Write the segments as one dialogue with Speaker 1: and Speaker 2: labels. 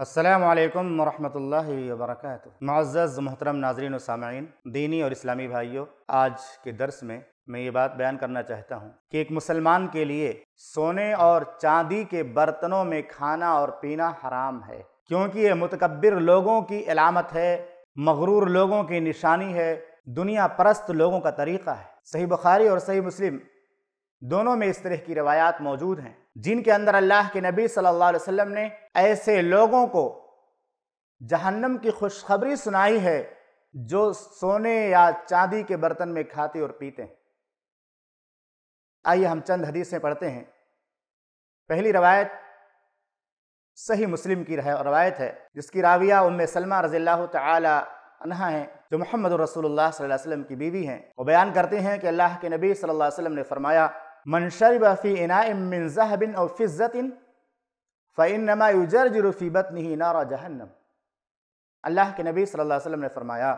Speaker 1: असलम वरहमल वबरक मज़्ज़ मोहतरम नाजरीन सामीन दीनी और इस्लामी भाइयों आज के दर्स में मैं ये बात बयान करना चाहता हूँ कि एक मुसलमान के लिए सोने और चांदी के बर्तनों में खाना और पीना हराम है क्योंकि ये मतकबर लोगों की अलामत है मगरूर लोगों की निशानी है दुनिया परस्त लोगों का तरीक़ा है सही बुखारी और सही मुस्लिम दोनों में इस तरह की रवायात मौजूद हैं जिनके अंदर अल्लाह के नबी सल्लल्लाहु अलैहि वसल्लम ने ऐसे लोगों को जहन्नम की खुशखबरी सुनाई है जो सोने या चांदी के बर्तन में खाते और पीते हैं आइए हम चंद हदीसें पढ़ते हैं पहली रवायत सही मुस्लिम की रवायत है जिसकी राविया उम सलमा रजील्ला तहा हैं जो मोहम्मद रसूलुल्लाह सल्लल्लाहु अलैहि वसल्लम की बीवी हैं वो बयान करते हैं कि अल्लाह के नबी सल्लल्लाहु अलैहि वसल्लम ने फरमाया मन शरब फ़ी इनामिन जहबिन और फ़िज़तिन फ़ैन नमा युजर फ़ी बतनी नारा जहन्नम अल्लाह के नबी सल्लल्लाहु अलैहि वसल्लम ने फरमाया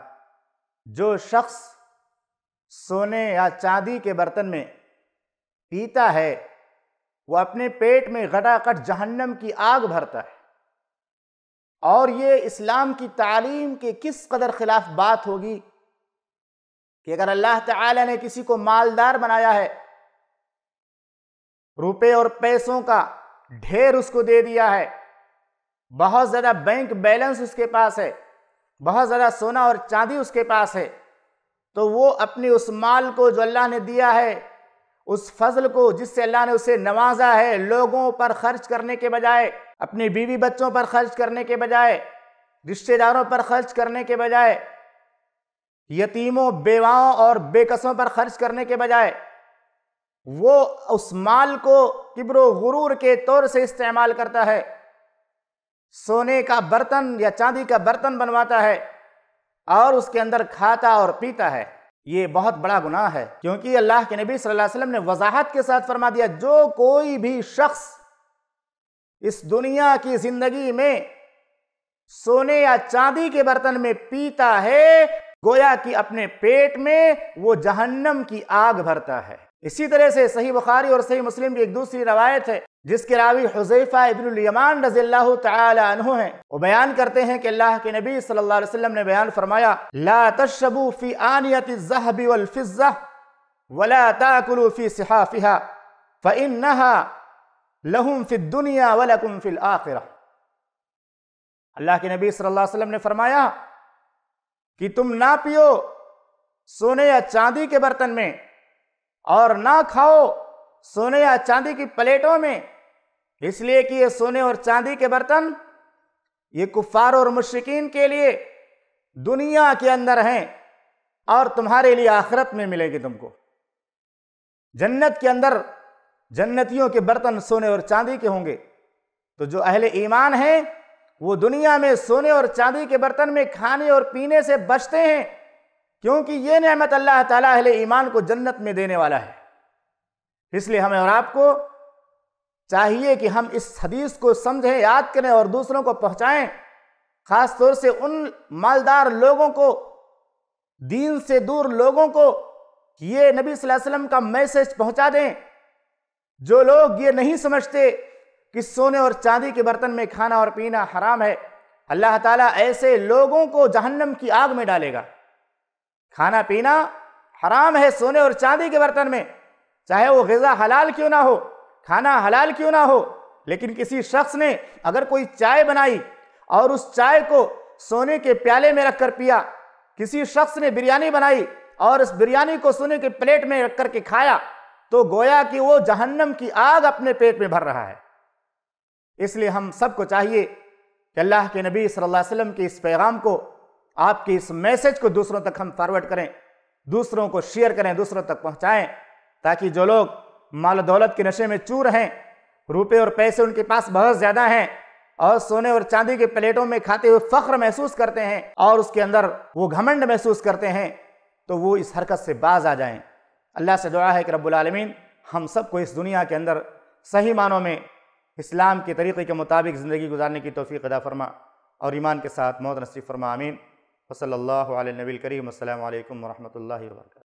Speaker 1: जो शख्स सोने या चांदी के बर्तन में पीता है वह अपने पेट में घटाघट जहन्नम की आग भरता है और ये इस्लाम की तालीम के किस कदर ख़िलाफ़ बात होगी कि अगर अल्लाह ताला ने किसी को मालदार बनाया है रुपए और पैसों का ढेर उसको दे दिया है बहुत ज़्यादा बैंक बैलेंस उसके पास है बहुत ज़्यादा सोना और चांदी उसके पास है तो वो अपने उस माल को जो अल्लाह ने दिया है उस फजल को जिससे अल्लाह ने उसे नवाजा है लोगों पर खर्च करने के बजाय अपने बीवी बच्चों पर खर्च करने के बजाय रिश्तेदारों पर खर्च करने के बजाय यतीमों बेवाओं और बेकसों पर खर्च करने के बजाय वो उस माल को किब्रो गुरूर के तौर से इस्तेमाल करता है सोने का बर्तन या चांदी का बर्तन बनवाता है और उसके अंदर खाता और पीता है ये बहुत बड़ा गुनाह है क्योंकि अल्लाह के नबी सल्लल्लाहु अलैहि वसल्लम ने वजाहत के साथ फरमा दिया जो कोई भी शख्स इस दुनिया की जिंदगी में सोने या चांदी के बर्तन में पीता है गोया कि अपने पेट में वो जहन्नम की आग भरता है इसी तरह से सही बुखारी और सही मुस्लिम की एक दूसरी रवायत है जिसके रावी हुजैफा इबनयमान रजी अल्लाह तु हैं वो बयान करते हैं कि अल्लाह के नबी सल्लल्लाहु अलैहि वसल्लम ने बयान फरमाया ला तशबू फी आनियत ज़हबी वल फिज़्ज़ा वला ताकुलू फी सिहाफिहा फइन्नहा लहुम फी दुनिया वलकुम फिल आखिरह अल्लाह के नबी सल्लल्लाहु अलैहि वसल्लम ने फरमाया कि तुम ना पियो सोने या चांदी के बर्तन में और ना खाओ सोने या चांदी की प्लेटों में इसलिए कि ये सोने और चांदी के बर्तन ये कुफार और मुश्किन के लिए दुनिया के अंदर हैं और तुम्हारे लिए आखरत में मिलेगी तुमको जन्नत के अंदर जन्नतियों के बर्तन सोने और चांदी के होंगे तो जो अहले ईमान हैं वो दुनिया में सोने और चांदी के बर्तन में खाने और पीने से बचते हैं क्योंकि ये नेमत अल्लाह ताला अहले ईमान को जन्नत में देने वाला है इसलिए हमें और आपको चाहिए कि हम इस हदीस को समझें याद करें और दूसरों को पहुँचाएँ ख़ास तौर से उन मालदार लोगों को दीन से दूर लोगों को ये नबी वसल्लम का मैसेज पहुंचा दें जो लोग ये नहीं समझते कि सोने और चांदी के बर्तन में खाना और पीना हराम है अल्लाह ताला ऐसे लोगों को जहन्नम की आग में डालेगा खाना पीना हराम है सोने और चांदी के बर्तन में चाहे वो गज़ा हलाल क्यों ना हो खाना हलाल क्यों ना हो लेकिन किसी शख्स ने अगर कोई चाय बनाई और उस चाय को सोने के प्याले में रख कर पिया किसी शख्स ने बिरयानी बनाई और उस बिरयानी को सोने के प्लेट में रख कर के खाया तो गोया कि वो जहन्नम की आग अपने पेट में भर रहा है इसलिए हम सबको चाहिए कि अल्लाह के नबी सल्लल्लाहु अलैहि वसल्लम के इस पैगाम को आपके इस मैसेज को दूसरों तक हम फॉरवर्ड करें दूसरों को शेयर करें दूसरों तक पहुंचाएं ताकि जो लोग माल दौलत के नशे में चूर हैं रुपए और पैसे उनके पास बहुत ज़्यादा हैं और सोने और चांदी के प्लेटों में खाते हुए फख्र महसूस करते हैं और उसके अंदर वो घमंड महसूस करते हैं तो वो इस हरकत से बाज आ जाएं अल्लाह से दुआ है कि रब्बुलमीन हम सबको इस दुनिया के अंदर सही मानों में इस्लाम के तरीक़े के मुताबिक ज़िंदगी गुजारने की तोफ़ी अदा फरमा और ईमान के साथ मौत नसीब फरमा आमीन वसल नबी करीम अल्लाम वरहमल वर्क